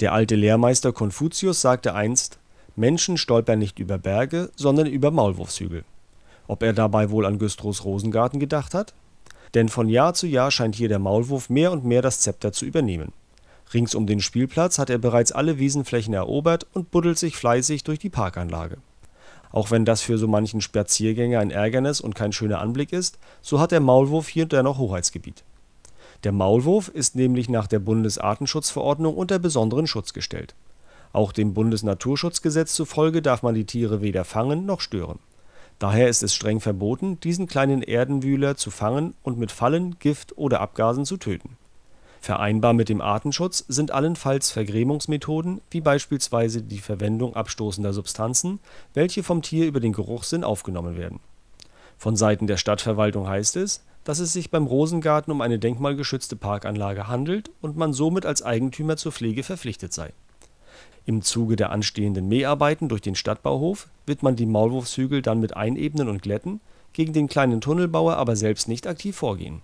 Der alte Lehrmeister Konfuzius sagte einst: „ Menschen stolpern nicht über Berge, sondern über Maulwurfshügel. “Ob er dabei wohl an Güstrows Rosengarten gedacht hat? Denn von Jahr zu Jahr scheint hier der Maulwurf mehr und mehr das Zepter zu übernehmen. Rings um den Spielplatz hat er bereits alle Wiesenflächen erobert und buddelt sich fleißig durch die Parkanlage. Auch wenn das für so manchen Spaziergänger ein Ärgernis und kein schöner Anblick ist, so hat der Maulwurf hier dennoch Hoheitsgebiet der Maulwurf ist nämlich nach der Bundesartenschutzverordnung unter besonderen Schutz gestellt. Auch dem Bundesnaturschutzgesetz zufolge darf man die Tiere weder fangen noch stören. Daher ist es streng verboten, diesen kleinen Erdenwühler zu fangen und mit Fallen, Gift oder Abgasen zu töten. Vereinbar mit dem Artenschutz sind allenfalls Vergrämungsmethoden, wie beispielsweise die Verwendung abstoßender Substanzen, welche vom Tier über den Geruchssinn aufgenommen werden. Von Seiten der Stadtverwaltung heißt es dass es sich beim Rosengarten um eine denkmalgeschützte Parkanlage handelt und man somit als Eigentümer zur Pflege verpflichtet sei. Im Zuge der anstehenden Mäharbeiten durch den Stadtbauhof wird man die Maulwurfshügel dann mit einebnen und glätten, gegen den kleinen Tunnelbauer aber selbst nicht aktiv vorgehen